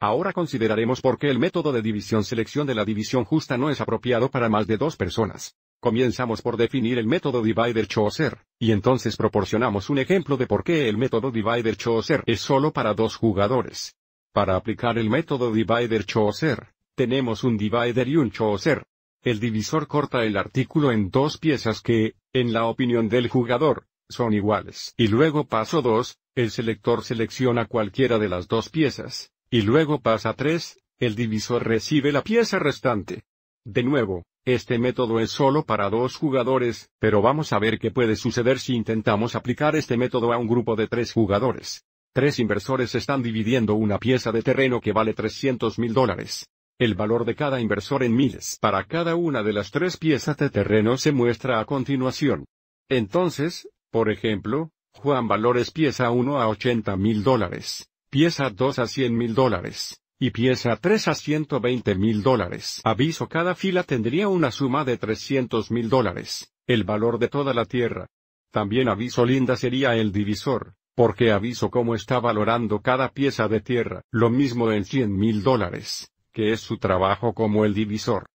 Ahora consideraremos por qué el método de división-selección de la división justa no es apropiado para más de dos personas. Comenzamos por definir el método divider-chooser, y entonces proporcionamos un ejemplo de por qué el método divider-chooser es solo para dos jugadores. Para aplicar el método divider-chooser, tenemos un divider y un chooser. El divisor corta el artículo en dos piezas que, en la opinión del jugador, son iguales. Y luego paso 2, el selector selecciona cualquiera de las dos piezas, y luego pasa 3, el divisor recibe la pieza restante. De nuevo, este método es solo para dos jugadores, pero vamos a ver qué puede suceder si intentamos aplicar este método a un grupo de tres jugadores. Tres inversores están dividiendo una pieza de terreno que vale 300 mil dólares. El valor de cada inversor en miles para cada una de las tres piezas de terreno se muestra a continuación. Entonces, por ejemplo, Juan valores pieza 1 a 80 mil dólares, pieza 2 a 100 mil dólares, y pieza 3 a 120 mil dólares. Aviso cada fila tendría una suma de 300 mil dólares, el valor de toda la tierra. También aviso linda sería el divisor, porque aviso cómo está valorando cada pieza de tierra, lo mismo en 100 mil dólares, que es su trabajo como el divisor.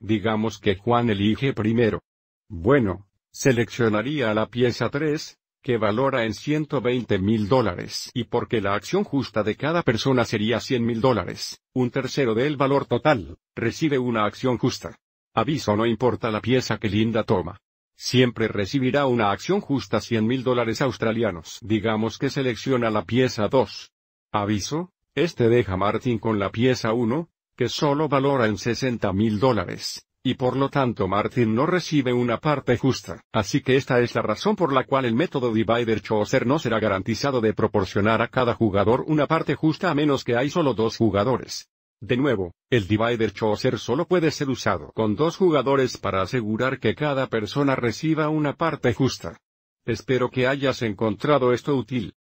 Digamos que Juan elige primero. Bueno, seleccionaría la pieza 3, que valora en 120 mil dólares y porque la acción justa de cada persona sería 100 mil dólares, un tercero del valor total, recibe una acción justa. Aviso no importa la pieza que Linda toma. Siempre recibirá una acción justa 100 mil dólares australianos. Digamos que selecciona la pieza 2. Aviso, este deja Martin con la pieza 1, que solo valora en 60 mil dólares y por lo tanto Martin no recibe una parte justa. Así que esta es la razón por la cual el método divider chooser no será garantizado de proporcionar a cada jugador una parte justa a menos que hay solo dos jugadores. De nuevo, el divider chooser solo puede ser usado con dos jugadores para asegurar que cada persona reciba una parte justa. Espero que hayas encontrado esto útil.